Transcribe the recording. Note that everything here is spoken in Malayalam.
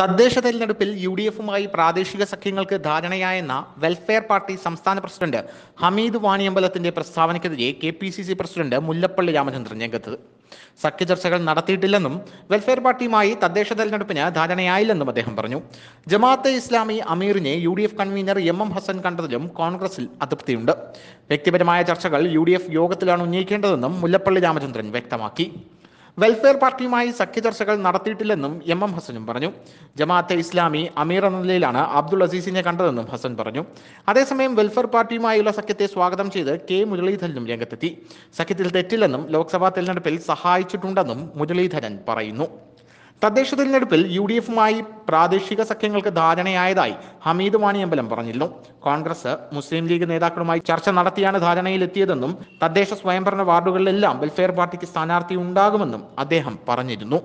തദ്ദേശ തെരഞ്ഞെടുപ്പിൽ യു ഡി എഫുമായി പ്രാദേശിക സഖ്യങ്ങൾക്ക് ധാരണയായെന്ന വെൽഫെയർ പാർട്ടി സംസ്ഥാന പ്രസിഡന്റ് ഹമീദ് വാണിയമ്പലത്തിന്റെ പ്രസ്താവനയ്ക്കെതിരെ K P C C president Mullappally Ramachandran രംഗത്ത് സഖ്യ ചർച്ചകൾ നടത്തിയിട്ടില്ലെന്നും വെൽഫെയർ പാർട്ടിയുമായി തദ്ദേശ തെരഞ്ഞെടുപ്പിന് ധാരണയായില്ലെന്നും അദ്ദേഹം പറഞ്ഞു ജമാഅത്തെ ഇസ്ലാമി അമീറിനെ U D F convener M M Hassan കണ്ടതിലും കോൺഗ്രസിൽ അതൃപ്തിയുണ്ട് വ്യക്തിപരമായ ചർച്ചകൾ യു ഡി എഫ് യോഗത്തിലാണ് ഉന്നയിക്കേണ്ടതെന്നും മുല്ലപ്പള്ളി രാമചന്ദ്രൻ വ്യക്തമാക്കി വെൽഫെയർ പാർട്ടിയുമായി സഖ്യ ചർച്ചകൾ നടത്തിയിട്ടില്ലെന്നും എം എം ഹസനും പറഞ്ഞു ജമാഅത്തെ ഇസ്ലാമി അമീർ എന്ന നിലയിലാണ് അബ്ദുൾ അസീസിനെ കണ്ടതെന്നും ഹസൻ പറഞ്ഞു അതേസമയം വെൽഫെയർ പാർട്ടിയുമായുള്ള സഖ്യത്തെ സ്വാഗതം ചെയ്ത് കെ മുരളീധരനും രംഗത്തെത്തി സഖ്യത്തിൽ തെറ്റില്ലെന്നും ലോക്സഭാ തെരഞ്ഞെടുപ്പിൽ സഹായിച്ചിട്ടുണ്ടെന്നും മുരളീധരൻ പറയുന്നു തദ്ദേശ തിരഞ്ഞെടുപ്പിൽ യു ഡി എഫുമായി പ്രാദേശിക സഖ്യങ്ങൾക്ക് ധാരണയായതായി ഹമീദ് വാണിയമ്പലം പറഞ്ഞിരുന്നു കോൺഗ്രസ് മുസ്ലിം ലീഗ് നേതാക്കളുമായി ചർച്ച നടത്തിയാണ് ധാരണയിലെത്തിയതെന്നും തദ്ദേശ സ്വയംഭരണ വാർഡുകളിലെല്ലാം വെൽഫെയർ പാർട്ടിക്ക് സ്ഥാനാർത്ഥി ഉണ്ടാകുമെന്നും അദ്ദേഹം പറഞ്ഞിരുന്നു